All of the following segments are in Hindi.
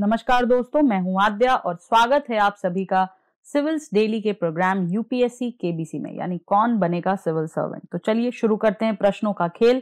नमस्कार दोस्तों मैं हूं आद्या और स्वागत है आप सभी का सिविल्स डेली के प्रोग्राम यूपीएससी केबीसी में यानी कौन बनेगा सिविल सर्वेंट तो चलिए शुरू करते हैं प्रश्नों का खेल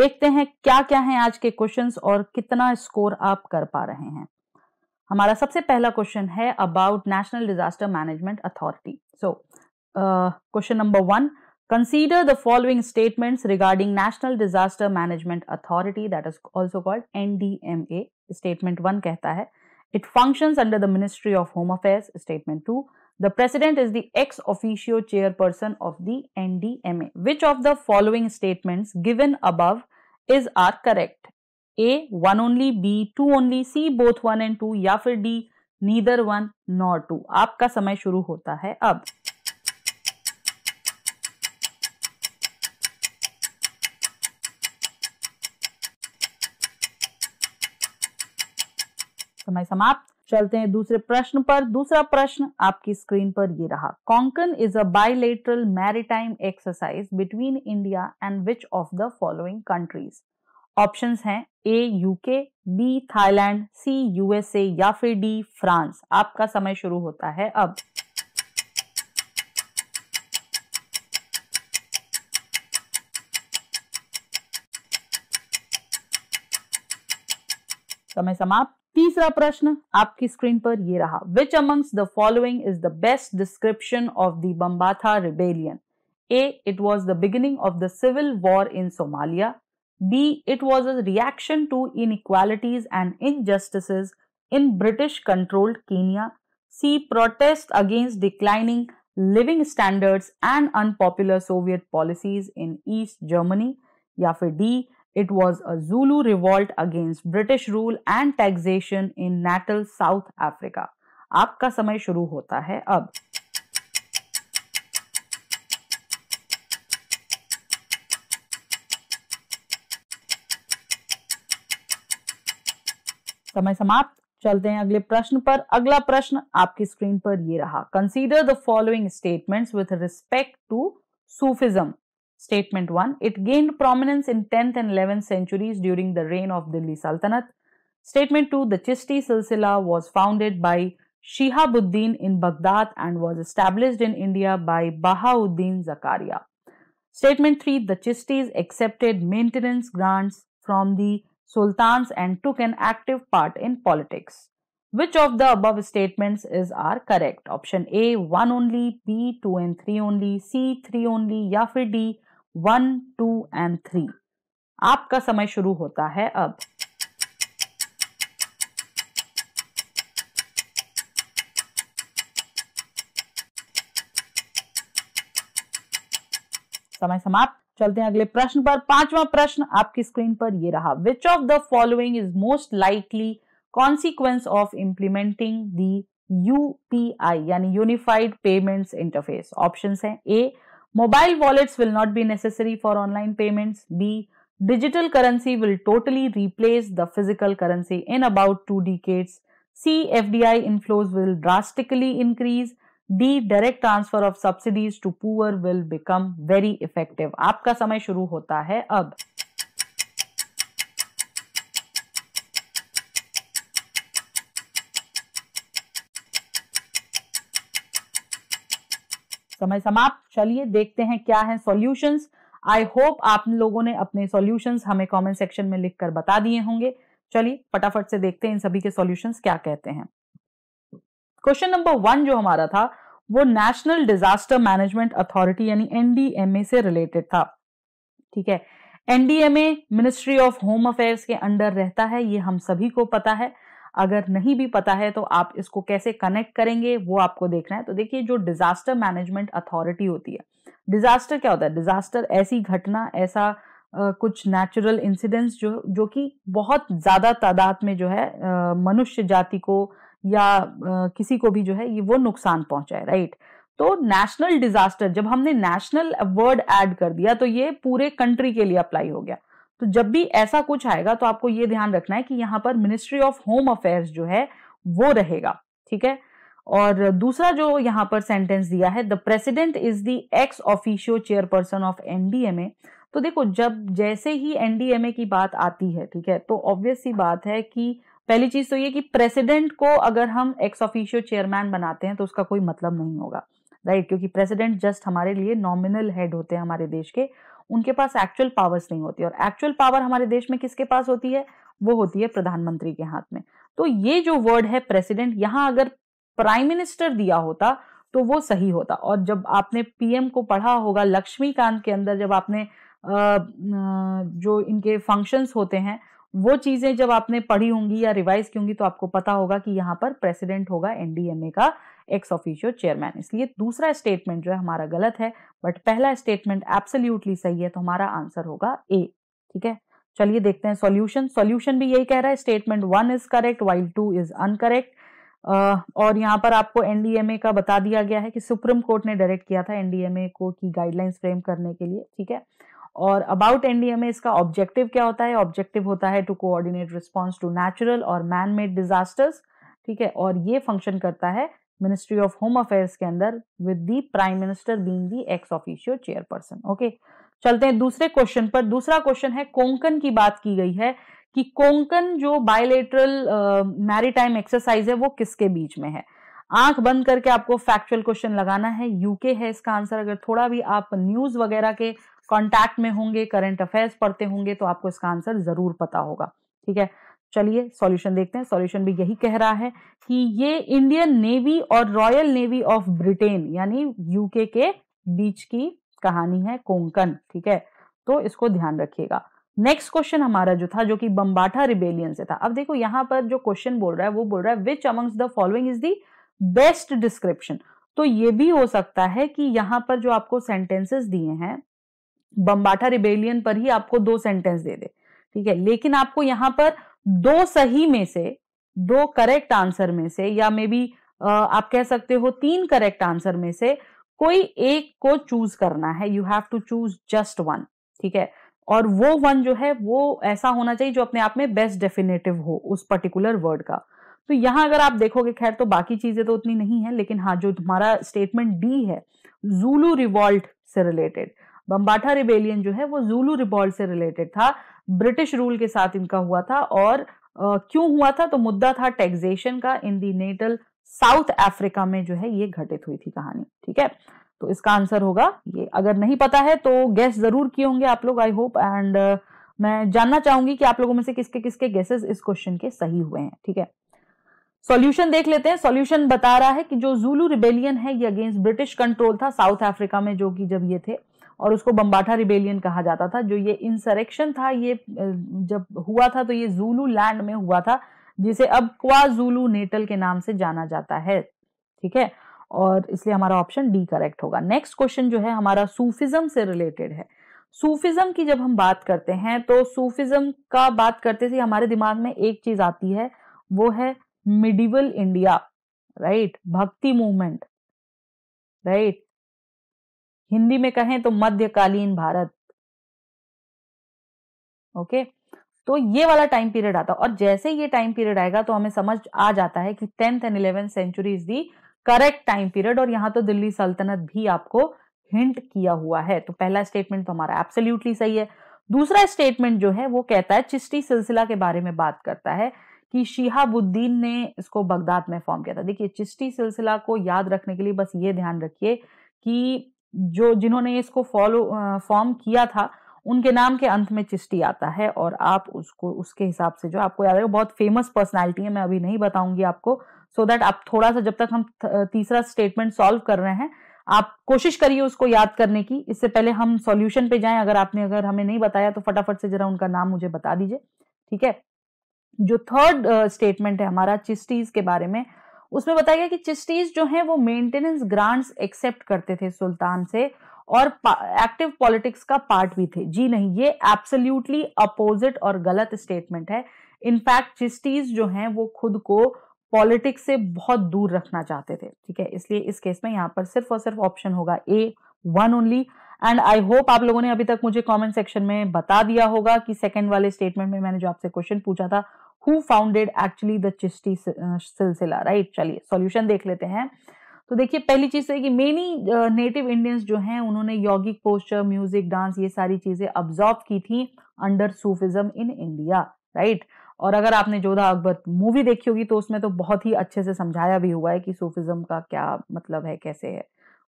देखते हैं क्या क्या है आज के क्वेश्चन और कितना स्कोर आप कर पा रहे हैं हमारा सबसे पहला क्वेश्चन है about national disaster management authority so question number one Consider the following statements regarding National Disaster Management Authority that is also called NDMA. Statement 1 कहता It functions under the Ministry of Home Affairs. Statement 2 The President is the ex officio chairperson of the NDMA. Which of the following statements given above is are correct? A. One only, B. Two only, C. Both one and two Ya fir D. Neither one nor two. आपका समय शुरू होता है अब समय समाप्त चलते हैं दूसरे प्रश्न पर दूसरा प्रश्न आपकी स्क्रीन पर ये रहा Konkan is a bilateral maritime exercise between India and which of the following countries options हैं A UK B Thailand C USA या फिर डी फ्रांस आपका समय शुरू होता है अब समय समाप्त तीसरा प्रश्न आपकी स्क्रीन पर ये रहा which amongst the following is the best description of the Bambatha rebellion A it was the beginning of the civil war in Somalia B it was a reaction to inequalities and injustice in British controlled Kenya C protest against declining living standards and unpopular Soviet policies in East Germany या फिर D It was a Zulu revolt against British rule and taxation in natal South Africa. आपका समय शुरू होता है अब समय समाप्त चलते हैं अगले प्रश्न पर अगला प्रश्न आपकी स्क्रीन पर ये रहा consider the following statements with respect to Sufism Statement 1. It gained prominence in 10th and 11th centuries during the reign of Delhi Sultanate. Statement 2. The Chisti Silsila was founded by Shihabuddin in Baghdad and was established in India by Bahauddin Zakaria. Statement 3. The Chistis accepted maintenance grants from the sultans and took an active part in politics. Which of the above statements is are correct? Option A 1 only, B 2 and 3 only, C 3 only, ya D one two and three आपका समय शुरू होता है अब समय समाप्त चलते हैं अगले प्रश्न पर पांचवा प्रश्न आपकी स्क्रीन पर ये रहा which of the following is most likely consequence of implementing the UPI यानी यूनिफाइड पेमेंट्स इंटरफेस ऑप्शन है A mobile wallets will not be necessary for online payments B digital currency will totally replace the physical currency in about two the decades C F D I inflows will drastically increase D direct transfer of subsidies to poor will become very effective आपका समय शुरू होता है अब समय समाप्त चलिए देखते हैं क्या है सॉल्यूशंस आई होप आप लोगों ने अपने सॉल्यूशंस हमें कमेंट सेक्शन में लिखकर बता दिए होंगे चलिए फटाफट से देखते हैं इन सभी के सॉल्यूशंस क्या कहते हैं क्वेश्चन नंबर वन जो हमारा था वो नेशनल डिजास्टर मैनेजमेंट अथॉरिटी यानी एनडीएमए से रिलेटेड था ठीक है NDMA ministry of home affairs के अंडर रहता है ये हम सभी को पता है अगर नहीं भी पता है तो आप इसको कैसे कनेक्ट करेंगे वो आपको देखना है तो देखिए जो डिजास्टर मैनेजमेंट अथॉरिटी होती है डिजास्टर क्या होता है डिजास्टर ऐसी घटना ऐसा आ, कुछ नेचुरल इंसिडेंट्स जो जो कि बहुत ज़्यादा तादाद में जो है मनुष्य जाति को या आ, किसी को भी जो है ये वो नुकसान पहुंचाए राइट तो नेशनल डिजास्टर जब हमने नेशनल वर्ड ऐड कर दिया तो ये पूरे कंट्री के लिए अप्लाई हो गया तो जब भी ऐसा कुछ आएगा तो आपको ये ध्यान रखना है कि यहाँ पर मिनिस्ट्री ऑफ होम अफेयर्स जो है वो रहेगा ठीक है और दूसरा जो यहाँ पर सेंटेंस दिया है the president is the ex officio chairperson of NDMA तो देखो जब जैसे ही एनडीएमए की बात आती है ठीक है तो ऑब्वियस सी बात है कि पहली चीज तो ये कि प्रेसिडेंट को अगर हम एक्स ऑफिशियो चेयरमैन बनाते हैं तो उसका कोई मतलब नहीं होगा राइट क्योंकि प्रेसिडेंट जस्ट हमारे लिए नॉमिनल हेड होते हैं हमारे देश के उनके पास एक्चुअल पावर्स नहीं होती और एक्चुअल पावर हमारे देश में किसके पास होती है वो होती है प्रधानमंत्री के हाथ में तो ये जो वर्ड है प्रेसिडेंट यहाँ अगर प्राइम मिनिस्टर दिया होता तो वो सही होता और जब आपने पीएम को पढ़ा होगा लक्ष्मीकांत के अंदर जब आपने जो इनके फंक्शंस होते हैं वो चीजें जब आपने पढ़ी होंगी या रिवाइज की होंगी तो आपको पता होगा कि यहाँ पर प्रेसिडेंट होगा एनडीएमए का एक्स ऑफिशियो चेयरमैन इसलिए दूसरा स्टेटमेंट जो है हमारा गलत है बट पहला स्टेटमेंट एब्सोल्यूटली सही है तो हमारा आंसर होगा ए ठीक है चलिए देखते हैं सॉल्यूशन सॉल्यूशन भी यही कह रहा है statement one is correct while two is uncorrect और यहाँ पर आपको एनडीएमए का बता दिया गया है कि सुप्रीम कोर्ट ने डायरेक्ट किया था एनडीएमए को की गाइडलाइंस फ्रेम करने के लिए ठीक है और अबाउट एनडीएमए इसका ऑब्जेक्टिव क्या होता है ऑब्जेक्टिव होता है to coordinate response to natural और मैन मेड डिजास्टर्स ठीक है और ये फंक्शन करता है मिनिस्ट्री ऑफ होम अफेयर्स के अंदर with the prime minister being the ex officio chairperson okay चलते हैं दूसरे क्वेश्चन पर दूसरा क्वेश्चन है कोंकन की बात की गई है कि कोंकन जो बायोलेटरल मैरीटाइम एक्सरसाइज है वो किसके बीच में है आंख बंद करके आपको फैक्चुअल क्वेश्चन लगाना है यूके है इसका आंसर अगर थोड़ा भी आप न्यूज वगैरह के कांटेक्ट में होंगे करंट अफेयर्स पढ़ते होंगे तो आपको इसका आंसर जरूर पता होगा ठीक है चलिए सॉल्यूशन देखते हैं सॉल्यूशन भी यही कह रहा है कि ये इंडियन नेवी और रॉयल नेवी ऑफ ब्रिटेन यानी यूके के बीच की कहानी है कोंकण ठीक है तो इसको ध्यान रखिएगा नेक्स्ट क्वेश्चन हमारा जो था जो कि बम्बाठा रिबेलियन से था अब देखो यहां पर जो क्वेश्चन बोल रहा है वो बोल रहा है which amongst the following is the best description तो ये भी हो सकता है कि यहां पर जो आपको सेंटेंसेस दिए हैं बम्बाठा रिबेलियन पर ही आपको दो सेंटेंस दे दे ठीक है लेकिन आपको यहां पर दो सही में से दो करेक्ट आंसर में से या मे बी आप कह सकते हो तीन करेक्ट आंसर में से कोई एक को चूज करना है you have to choose just one ठीक है और वो वन जो है वो ऐसा होना चाहिए जो अपने आप में बेस्ट डेफिनेटिव हो उस पर्टिकुलर वर्ड का तो यहां अगर आप देखोगे खैर तो बाकी चीजें तो उतनी नहीं है लेकिन हाँ जो तुम्हारा स्टेटमेंट डी है जूलू रिवॉल्ट से रिलेटेड बम्बाठा रिबेलियन जो है वो जूलू रिवॉल्ट से रिलेटेड था ब्रिटिश रूल के साथ इनका हुआ था और क्यों हुआ था तो मुद्दा था टैक्सेशन का in the Natal South Africa में जो है ये घटित हुई थी कहानी ठीक है तो इसका आंसर होगा ये अगर नहीं पता है तो गैस जरूर किए होंगे आप लोग आई होप एंड मैं जानना चाहूंगी कि आप लोगों में से किसके किसके गैसेस इस क्वेश्चन के सही हुए हैं ठीक है सॉल्यूशन देख लेते हैं सॉल्यूशन बता रहा है कि जो जूलू रिबेलियन है ये अगेंस्ट ब्रिटिश कंट्रोल था साउथ अफ्रीका में जो कि जब ये थे और उसको बम्बाठा रिबेलियन कहा जाता था जो ये इंसरेक्शन था ये जब हुआ था तो ये जूलू लैंड में हुआ था जिसे अब क्वा जूलू नेटल के नाम से जाना जाता है ठीक है और इसलिए हमारा ऑप्शन डी करेक्ट होगा नेक्स्ट क्वेश्चन जो है हमारा सूफिज्म से रिलेटेड है सूफिज्म की जब हम बात करते हैं तो सूफिज्म का बात करते से हमारे दिमाग में एक चीज आती है वो है medieval India right Bhakti movement right Hindi में कहें तो मध्यकालीन भारत ओके तो ये वाला टाइम पीरियड आता है और जैसे ये टाइम पीरियड आएगा तो हमें समझ आ जाता है कि tenth and eleventh century is the correct time period और यहां तो दिल्ली सल्तनत भी आपको हिंट किया हुआ है तो पहला स्टेटमेंट तो हमारा एब्सोल्यूटली सही है दूसरा स्टेटमेंट जो है वो कहता है चिश्ती सिलसिला के बारे में बात करता है कि शिहाबुद्दीन ने इसको बगदाद में फॉर्म किया था देखिए चिश्ती सिलसिला को याद रखने के लिए बस ये ध्यान रखिए कि जो जिन्होंने इसको फॉलो फॉर्म किया था उनके नाम के अंत में चिष्टी आता है और आप उसको उसके हिसाब से जो आपको याद है बहुत फेमस पर्सनालिटी है मैं अभी नहीं बताऊंगी आपको सो so दैट आप थोड़ा सा जब तक हम तीसरा स्टेटमेंट सॉल्व कर रहे हैं आप कोशिश करिए उसको याद करने की इससे पहले हम सॉल्यूशन पे जाएं अगर आपने अगर हमें नहीं बताया तो फटाफट से जरा उनका नाम मुझे बता दीजिए ठीक है जो थर्ड स्टेटमेंट uh, है हमारा चिस्टीज के बारे में उसमें बताया गया कि चिश्तीज जो हैं वो मेंटेनेंस ग्रांट्स एक्सेप्ट करते थे सुल्तान से और एक्टिव पॉलिटिक्स का पार्ट भी थे जी नहीं ये एब्सोल्यूटली अपोजिट और गलत स्टेटमेंट है इनफैक्ट चिश्तीज जो हैं वो खुद को पॉलिटिक्स से बहुत दूर रखना चाहते थे ठीक है इसलिए इस केस में यहाँ पर सिर्फ और सिर्फ ऑप्शन होगा A one only and I hope आप लोगों ने अभी तक मुझे कमेंट सेक्शन में बता दिया होगा कि सेकंड वाले स्टेटमेंट में मैंने जो आपसे क्वेश्चन पूछा था who founded actually the Chishti silsila right चलिए सॉल्यूशन देख लेते हैं तो देखिए पहली चीज़ तो है कि मेनी नेटिव इंडियंस जो हैं उन्होंने यौगिक पोस्टर म्यूजिक डांस ये सारी चीज़ें ऑब्जॉर्व की थी under Sufism in India right और अगर आपने जोधा अकबर मूवी देखी होगी तो उसमें तो बहुत ही अच्छे से समझाया भी हुआ है कि सूफिज्म का क्या मतलब है कैसे है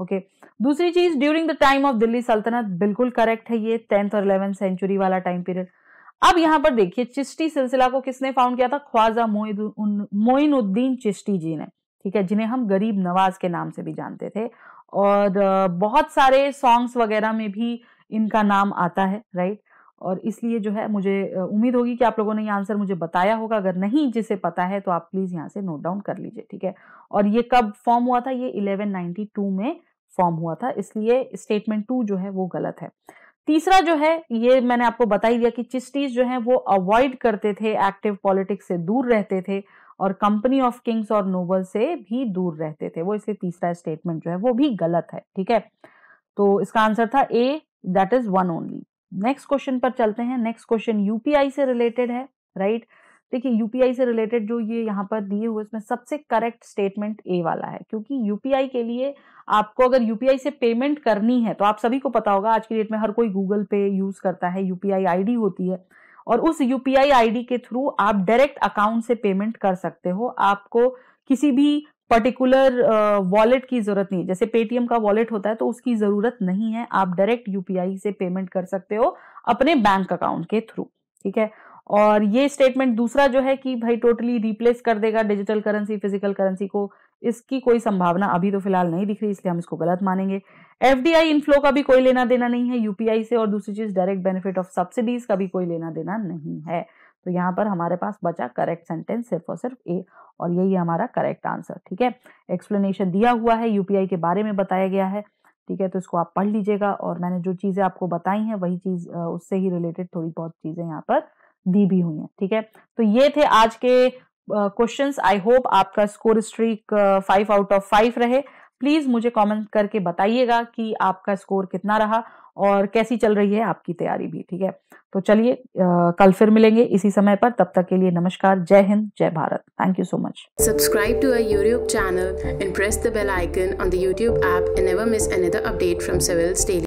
ओके okay. दूसरी चीज during the time of Delhi सल्तनत बिल्कुल करेक्ट है ये टेंथ और इलेवेंथ सेंचुरी वाला टाइम पीरियड अब यहाँ पर देखिए चिश्ती सिलसिला को किसने फाउंड किया था ख्वाजा मोइनुद्दीन चिश्ती जी ने ठीक है जिन्हें हम गरीब नवाज के नाम से भी जानते थे और बहुत सारे सॉन्ग्स वगैरह में भी इनका नाम आता है राइट और इसलिए जो है मुझे उम्मीद होगी कि आप लोगों ने ये आंसर मुझे बताया होगा अगर नहीं जिसे पता है तो आप प्लीज़ यहाँ से नोट डाउन कर लीजिए ठीक है और ये कब फॉर्म हुआ था ये 1192 में फॉर्म हुआ था इसलिए स्टेटमेंट टू जो है वो गलत है तीसरा जो है ये मैंने आपको बता ही दिया कि चिस्टीज जो है वो अवॉइड करते थे एक्टिव पॉलिटिक्स से दूर रहते थे और कंपनी ऑफ किंग्स और नोबल से भी दूर रहते थे वो इसलिए तीसरा स्टेटमेंट जो है वो भी गलत है ठीक है तो इसका आंसर था A that is one only next question पर चलते हैं नेक्स्ट क्वेश्चन यूपीआई से रिलेटेड है राइट right? देखिए यूपीआई से रिलेटेड जो ये यहाँ पर दिए हुए इसमें सबसे करेक्ट स्टेटमेंट ए वाला है क्योंकि यूपीआई के लिए आपको अगर यूपीआई से पेमेंट करनी है तो आप सभी को पता होगा आज की डेट में हर कोई गूगल पे यूज करता है यूपीआई आईडी होती है और उस यूपीआई आईडी के थ्रू आप डायरेक्ट अकाउंट से पेमेंट कर सकते हो आपको किसी भी पर्टिकुलर वॉलेट की जरूरत नहीं जैसे पेटीएम का वॉलेट होता है तो उसकी जरूरत नहीं है आप डायरेक्ट यूपीआई से पेमेंट कर सकते हो अपने बैंक अकाउंट के थ्रू ठीक है और ये स्टेटमेंट दूसरा जो है कि भाई टोटली रिप्लेस कर देगा डिजिटल करेंसी फिजिकल करेंसी को इसकी कोई संभावना अभी तो फिलहाल नहीं दिख रही इसलिए हम इसको गलत मानेंगे एफ इनफ्लो का भी कोई लेना देना नहीं है यूपीआई से और दूसरी चीज डायरेक्ट बेनिफिट ऑफ सब्सिडीज का भी कोई लेना देना नहीं है तो यहाँ पर हमारे पास बचा करेक्ट सेंटेंस सिर्फ और सिर्फ ए और यही हमारा करेक्ट आंसर ठीक है एक्सप्लेनेशन दिया हुआ है यूपीआई के बारे में बताया गया है ठीक है तो इसको आप पढ़ लीजिएगा और मैंने जो चीज़ें आपको बताई हैं वही चीज़ उससे ही रिलेटेड थोड़ी बहुत चीज़ें यहाँ पर दी भी हुई है ठीक है तो ये थे आज के क्वेश्चन आई होप आपका score streak five out of five रहे प्लीज मुझे कमेंट करके बताइएगा कि आपका स्कोर कितना रहा और कैसी चल रही है आपकी तैयारी भी ठीक है तो चलिए कल फिर मिलेंगे इसी समय पर तब तक के लिए नमस्कार जय हिंद जय Bharat thank you so much subscribe to our YouTube channel and press the bell icon on the YouTube app and never miss another update from civil